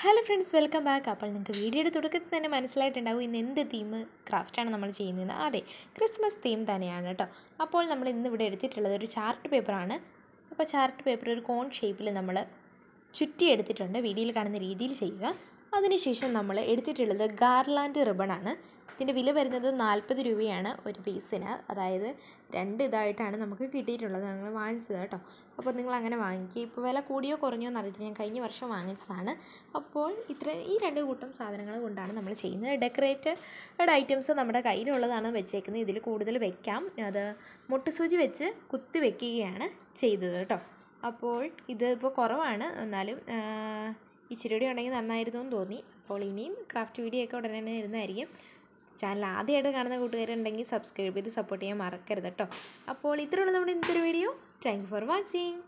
hello friends welcome back അപ്പോൾ നിങ്ങൾക്ക് വീഡിയോയുടെ തുടക്കത്തിൽ തന്നെ മനസ്സിലായിട്ടുണ്ടാവും ഇന്ന് എന്ത് തീം ക്രാഫ്റ്റാണ് നമ്മൾ ചെയ്യുന്നത് അതെ ക്രിസ്മസ് തീം തന്നെയാണ് കേട്ടോ അപ്പോൾ നമ്മൾ ഇന്ന് ഇവിടെ എടുത്തിട്ടുള്ളത് ഒരു ചാർട്ട് പേപ്പറാണ് അപ്പോൾ ചാർട്ട് പേപ്പർ ഒരു കോൺ ഷേപ്പിൽ നമ്മൾ ചുറ്റി എടുത്തിട്ടുണ്ട് വീഡിയോയിൽ കാണുന്ന രീതിയിൽ ചെയ്യുക അതിനുശേഷം നമ്മൾ എടുത്തിട്ടുള്ളത് ഗാർലാൻഡ് റിബണാണ് ഇതിൻ്റെ വില വരുന്നത് നാൽപ്പത് രൂപയാണ് ഒരു പീസിന് അതായത് രണ്ട് ഇതായിട്ടാണ് നമുക്ക് കിട്ടിയിട്ടുള്ളത് ഞങ്ങൾ വാങ്ങിച്ചത് കേട്ടോ അപ്പോൾ നിങ്ങൾ അങ്ങനെ വാങ്ങിക്കുക ഇപ്പോൾ വില കൂടിയോ കുറഞ്ഞോ എന്നറിയില്ല ഞാൻ കഴിഞ്ഞ വർഷം വാങ്ങിച്ചതാണ് അപ്പോൾ ഇത്ര ഈ രണ്ട് കൂട്ടം സാധനങ്ങൾ കൊണ്ടാണ് നമ്മൾ ചെയ്യുന്നത് ഡെക്കറേറ്റഡ് ഐറ്റംസ് നമ്മുടെ കയ്യിലുള്ളതാണ് വെച്ചേക്കുന്നത് ഇതിൽ കൂടുതൽ വെക്കാം അത് സൂചി വെച്ച് കുത്തി വെക്കുകയാണ് ചെയ്തത് കേട്ടോ അപ്പോൾ ഇതിപ്പോൾ കുറവാണ് എന്നാലും ഇച്ചിരി കൂടി ഉണ്ടെങ്കിൽ നന്നായിരുന്നു എന്ന് തോന്നി അപ്പോൾ ഇനിയും ക്രാഫ്റ്റ് വീഡിയോ ഒക്കെ ഉടനെ തന്നെ വരുന്നതായിരിക്കും ചാനൽ ആദ്യമായിട്ട് കാണുന്ന കൂട്ടുകാരുണ്ടെങ്കിൽ സബ്സ്ക്രൈബ് ചെയ്ത് സപ്പോർട്ട് ചെയ്യാൻ മറക്കരുത് കേട്ടോ അപ്പോൾ ഇത്രയുള്ള നമ്മുടെ ഇന്നത്തെ വീഡിയോ താങ്ക് ഫോർ വാച്ചിങ്